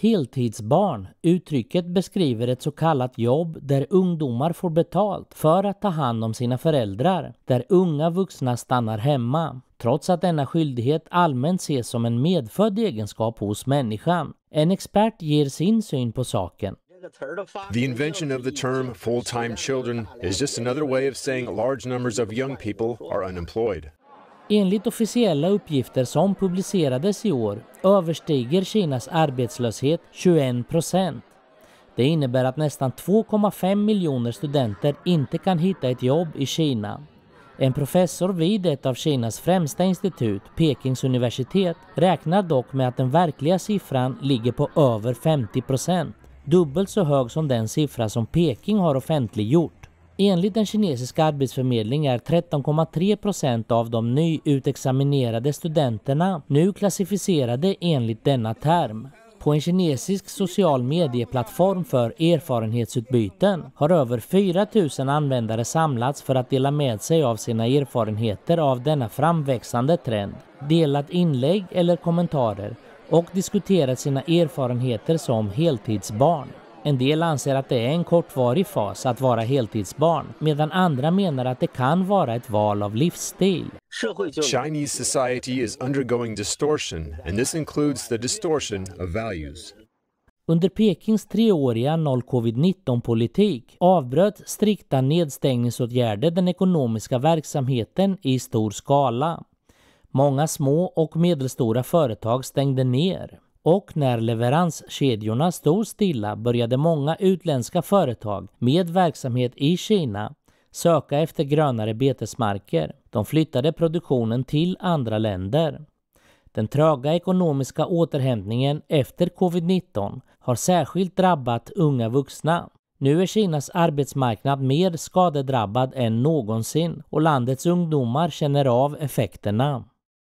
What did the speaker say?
Heltidsbarn, uttrycket beskriver ett så kallat jobb där ungdomar får betalt för att ta hand om sina föräldrar, där unga vuxna stannar hemma, trots att denna skyldighet allmänt ses som en medfödd egenskap hos människan. En expert ger sin syn på saken. The invention of the term full time children is just another way of saying large numbers of young people are unemployed. Enligt officiella uppgifter som publicerades i år överstiger Kinas arbetslöshet 21 procent. Det innebär att nästan 2,5 miljoner studenter inte kan hitta ett jobb i Kina. En professor vid ett av Kinas främsta institut, Pekings universitet, räknar dock med att den verkliga siffran ligger på över 50 procent. Dubbelt så hög som den siffra som Peking har offentliggjort. Enligt den kinesiska arbetsförmedlingen är 13,3 procent av de nyutexaminerade studenterna nu klassificerade enligt denna term. På en kinesisk social medieplattform för erfarenhetsutbyten har över 4 000 användare samlats för att dela med sig av sina erfarenheter av denna framväxande trend, delat inlägg eller kommentarer och diskuterat sina erfarenheter som heltidsbarn. En del anser att det är en kortvarig fas att vara heltidsbarn, medan andra menar att det kan vara ett val av livsstil. Chinese society is undergoing distortion, and this includes the distortion of values. Under Pekings treåriga noll-covid-19-politik avbröt strikta nedstängningsåtgärder den ekonomiska verksamheten i stor skala. Många små och medelstora företag stängde ner och när leveranskedjorna stod stilla började många utländska företag med verksamhet i Kina söka efter grönare betesmarker. De flyttade produktionen till andra länder. Den tröga ekonomiska återhämtningen efter covid-19 har särskilt drabbat unga vuxna. Nu är Kinas arbetsmarknad mer skadedrabbad än någonsin och landets ungdomar känner av effekterna.